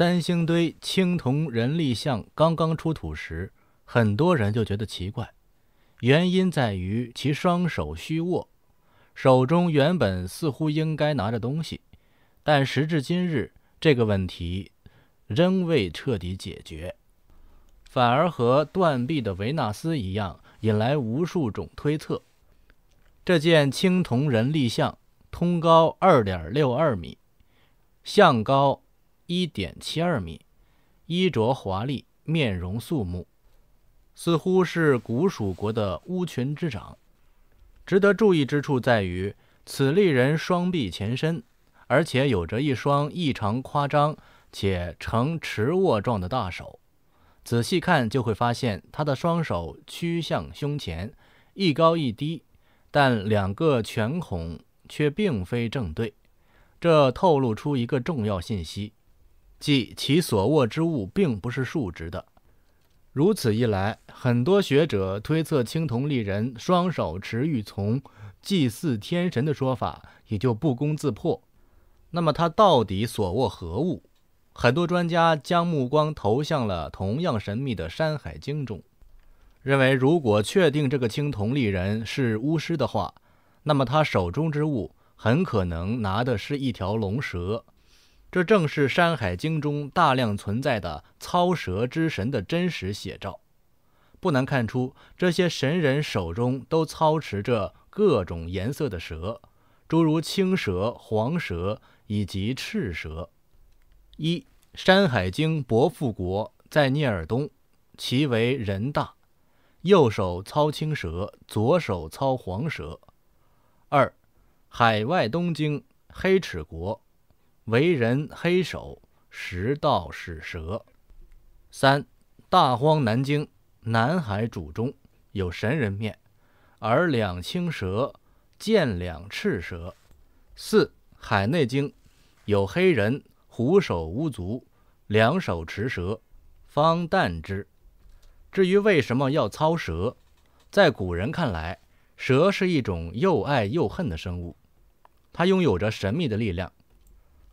三星堆青铜人立像刚刚出土时，很多人就觉得奇怪，原因在于其双手虚握，手中原本似乎应该拿着东西，但时至今日，这个问题仍未彻底解决，反而和断臂的维纳斯一样，引来无数种推测。这件青铜人立像通高二点六二米，像高。一点七二米，衣着华丽，面容肃穆，似乎是古蜀国的巫群之长。值得注意之处在于，此立人双臂前伸，而且有着一双异常夸张且呈持握状的大手。仔细看就会发现，他的双手曲向胸前，一高一低，但两个拳孔却并非正对，这透露出一个重要信息。即其所握之物并不是竖直的，如此一来，很多学者推测青铜立人双手持玉琮祭祀天神的说法也就不攻自破。那么他到底所握何物？很多专家将目光投向了同样神秘的《山海经》中，认为如果确定这个青铜立人是巫师的话，那么他手中之物很可能拿的是一条龙蛇。这正是《山海经》中大量存在的操蛇之神的真实写照。不难看出，这些神人手中都操持着各种颜色的蛇，诸如青蛇、黄蛇以及赤蛇。一，《山海经》伯父国在聂耳东，其为人大，右手操青蛇，左手操黄蛇。二，海外东经黑齿国。为人黑手，食道是蛇。三、大荒南经南海主中有神人面，而两青蛇，见两赤蛇。四海内经有黑人，虎首乌足，两手持蛇，方啖之。至于为什么要操蛇，在古人看来，蛇是一种又爱又恨的生物，它拥有着神秘的力量。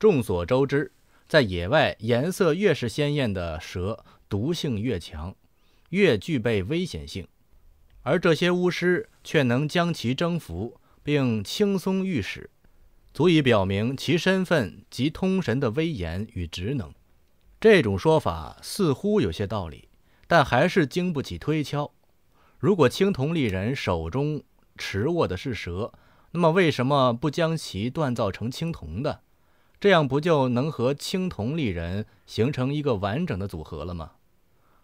众所周知，在野外，颜色越是鲜艳的蛇，毒性越强，越具备危险性。而这些巫师却能将其征服并轻松御使，足以表明其身份及通神的威严与职能。这种说法似乎有些道理，但还是经不起推敲。如果青铜立人手中持握的是蛇，那么为什么不将其锻造成青铜的？这样不就能和青铜立人形成一个完整的组合了吗？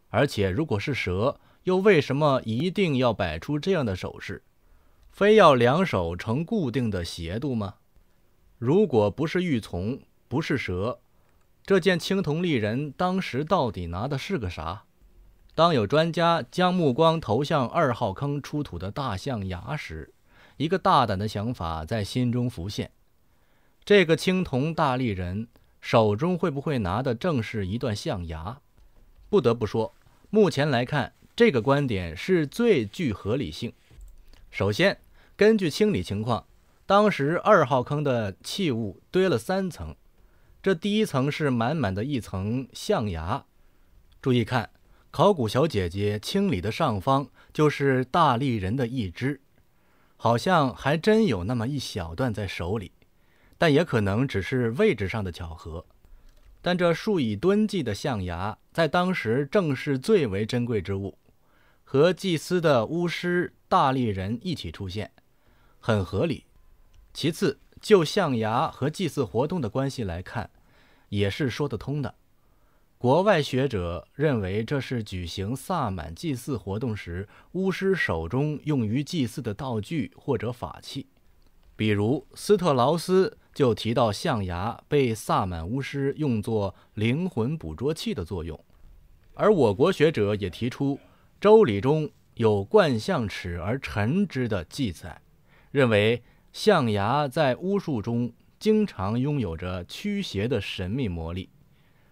而且，如果是蛇，又为什么一定要摆出这样的手势，非要两手呈固定的斜度吗？如果不是玉琮，不是蛇，这件青铜立人当时到底拿的是个啥？当有专家将目光投向二号坑出土的大象牙时，一个大胆的想法在心中浮现。这个青铜大力人手中会不会拿的正是一段象牙？不得不说，目前来看，这个观点是最具合理性。首先，根据清理情况，当时二号坑的器物堆了三层，这第一层是满满的一层象牙。注意看，考古小姐姐清理的上方就是大力人的一只，好像还真有那么一小段在手里。但也可能只是位置上的巧合，但这数以吨计的象牙在当时正是最为珍贵之物，和祭司的巫师、大力人一起出现，很合理。其次，就象牙和祭祀活动的关系来看，也是说得通的。国外学者认为这是举行萨满祭祀活动时巫师手中用于祭祀的道具或者法器，比如斯特劳斯。就提到象牙被萨满巫师用作灵魂捕捉器的作用，而我国学者也提出，《周礼》中有“冠象齿而臣之”的记载，认为象牙在巫术中经常拥有着驱邪的神秘魔力。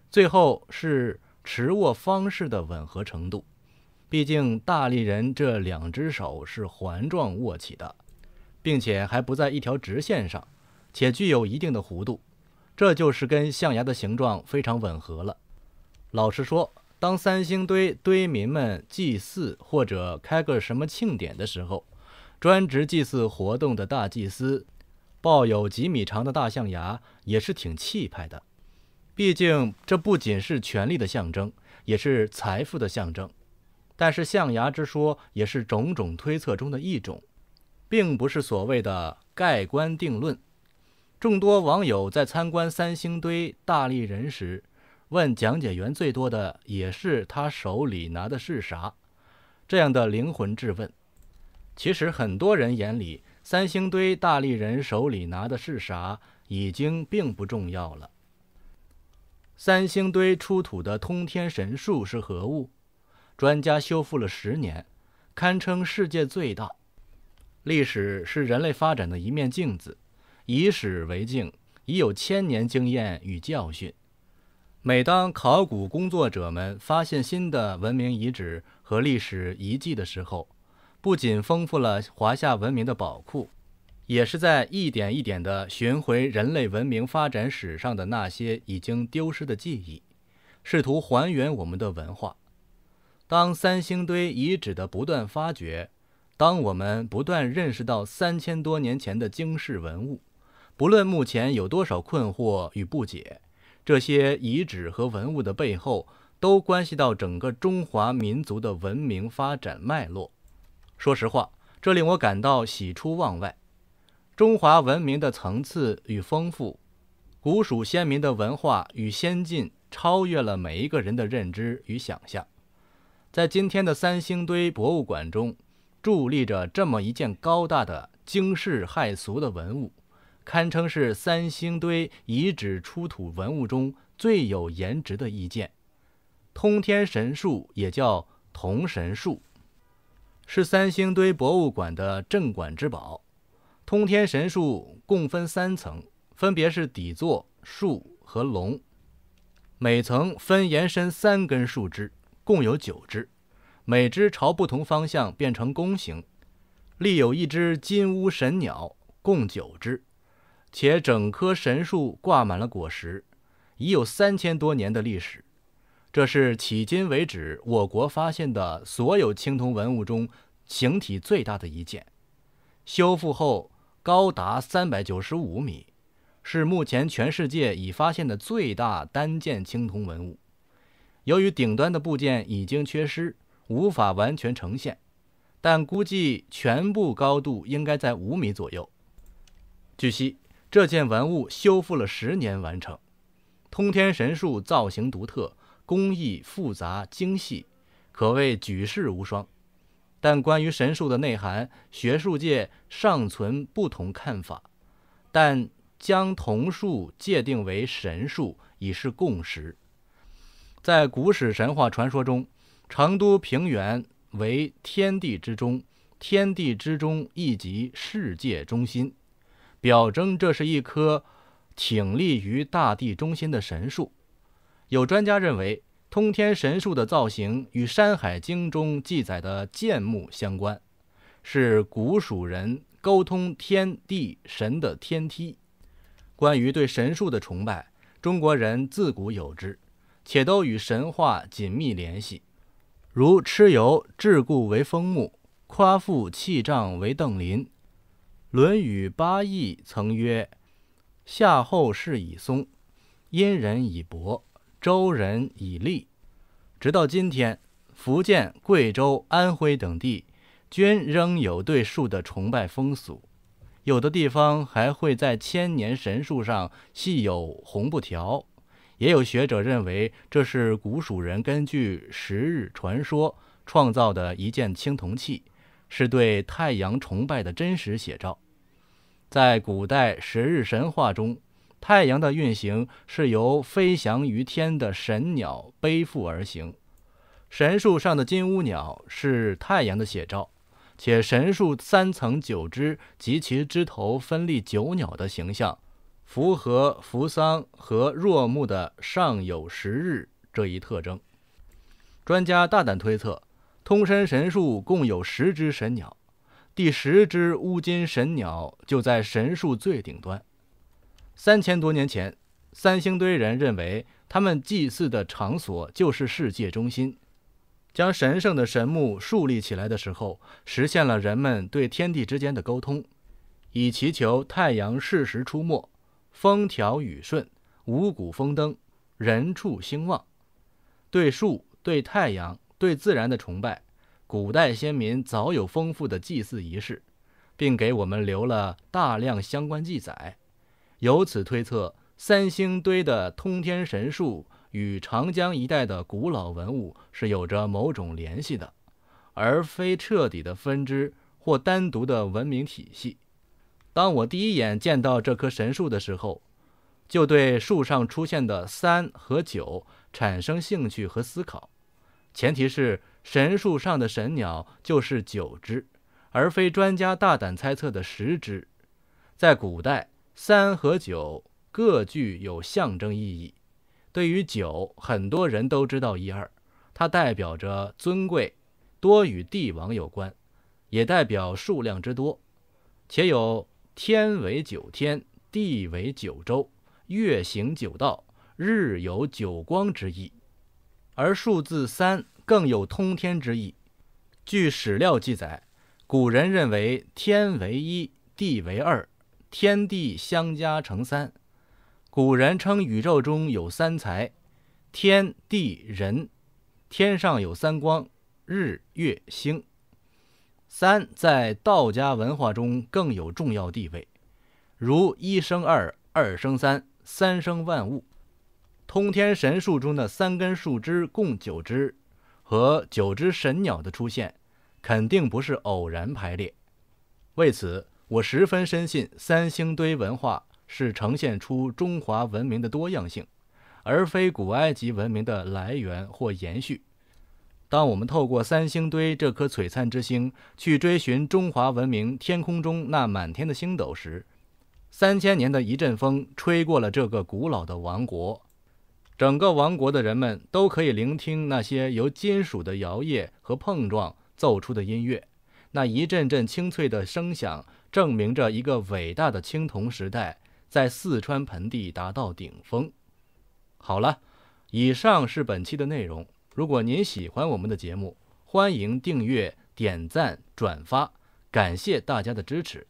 最后是持握方式的吻合程度，毕竟大力人这两只手是环状握起的，并且还不在一条直线上。且具有一定的弧度，这就是跟象牙的形状非常吻合了。老实说，当三星堆堆民们祭祀或者开个什么庆典的时候，专职祭祀活动的大祭司抱有几米长的大象牙也是挺气派的。毕竟，这不仅是权力的象征，也是财富的象征。但是，象牙之说也是种种推测中的一种，并不是所谓的盖棺定论。众多网友在参观三星堆大立人时，问讲解员最多的也是他手里拿的是啥？这样的灵魂质问，其实很多人眼里，三星堆大立人手里拿的是啥已经并不重要了。三星堆出土的通天神树是何物？专家修复了十年，堪称世界最大。历史是人类发展的一面镜子。以史为镜，已有千年经验与教训。每当考古工作者们发现新的文明遗址和历史遗迹的时候，不仅丰富了华夏文明的宝库，也是在一点一点地寻回人类文明发展史上的那些已经丢失的记忆，试图还原我们的文化。当三星堆遗址的不断发掘，当我们不断认识到三千多年前的惊世文物。不论目前有多少困惑与不解，这些遗址和文物的背后都关系到整个中华民族的文明发展脉络。说实话，这令我感到喜出望外。中华文明的层次与丰富，古蜀先民的文化与先进，超越了每一个人的认知与想象。在今天的三星堆博物馆中，伫立着这么一件高大的惊世骇俗的文物。堪称是三星堆遗址出土文物中最有颜值的一件，通天神树也叫铜神树，是三星堆博物馆的镇馆之宝。通天神树共分三层，分别是底座、树和龙，每层分延伸三根树枝，共有九枝，每枝朝不同方向变成弓形，立有一只金乌神鸟，共九只。且整棵神树挂满了果实，已有三千多年的历史。这是迄今为止我国发现的所有青铜文物中形体最大的一件。修复后高达三百九十五米，是目前全世界已发现的最大单件青铜文物。由于顶端的部件已经缺失，无法完全呈现，但估计全部高度应该在五米左右。据悉。这件文物修复了十年完成，通天神树造型独特，工艺复杂精细，可谓举世无双。但关于神树的内涵，学术界尚存不同看法。但将桐树界定为神树已是共识。在古史神话传说中，成都平原为天地之中，天地之中亦即世界中心。表征这是一棵挺立于大地中心的神树。有专家认为，通天神树的造型与《山海经》中记载的建木相关，是古蜀人沟通天地神的天梯。关于对神树的崇拜，中国人自古有之，且都与神话紧密联系，如蚩尤桎固为风木，夸父弃杖为邓林。《论语》八佾曾曰：“夏后氏以松，殷人以柏，周人以栗。”直到今天，福建、贵州、安徽等地均仍有对树的崇拜风俗。有的地方还会在千年神树上系有红布条。也有学者认为，这是古蜀人根据时日传说创造的一件青铜器，是对太阳崇拜的真实写照。在古代十日神话中，太阳的运行是由飞翔于天的神鸟背负而行。神树上的金乌鸟是太阳的写照，且神树三层九枝及其枝头分立九鸟的形象，符合扶桑和若木的上有十日这一特征。专家大胆推测，通身神树共有十只神鸟。第十只乌金神鸟就在神树最顶端。三千多年前，三星堆人认为他们祭祀的场所就是世界中心。将神圣的神木树立起来的时候，实现了人们对天地之间的沟通，以祈求太阳适时出没，风调雨顺，五谷丰登，人畜兴旺。对树、对太阳、对自然的崇拜。古代先民早有丰富的祭祀仪式，并给我们留了大量相关记载。由此推测，三星堆的通天神树与长江一带的古老文物是有着某种联系的，而非彻底的分支或单独的文明体系。当我第一眼见到这棵神树的时候，就对树上出现的三和九产生兴趣和思考。前提是神树上的神鸟就是九只，而非专家大胆猜测的十只。在古代，三和九各具有象征意义。对于九，很多人都知道一二。它代表着尊贵，多与帝王有关，也代表数量之多。且有天为九天，地为九州，月行九道，日有九光之意。而数字三更有通天之意。据史料记载，古人认为天为一，地为二，天地相加成三。古人称宇宙中有三才：天、地、人。天上有三光：日、月、星。三在道家文化中更有重要地位，如“一生二，二生三，三生万物”。通天神树中的三根树枝共九枝，和九只神鸟的出现，肯定不是偶然排列。为此，我十分深信三星堆文化是呈现出中华文明的多样性，而非古埃及文明的来源或延续。当我们透过三星堆这颗璀璨之星，去追寻中华文明天空中那满天的星斗时，三千年的一阵风吹过了这个古老的王国。整个王国的人们都可以聆听那些由金属的摇曳和碰撞奏出的音乐，那一阵阵清脆的声响证明着一个伟大的青铜时代在四川盆地达到顶峰。好了，以上是本期的内容。如果您喜欢我们的节目，欢迎订阅、点赞、转发，感谢大家的支持。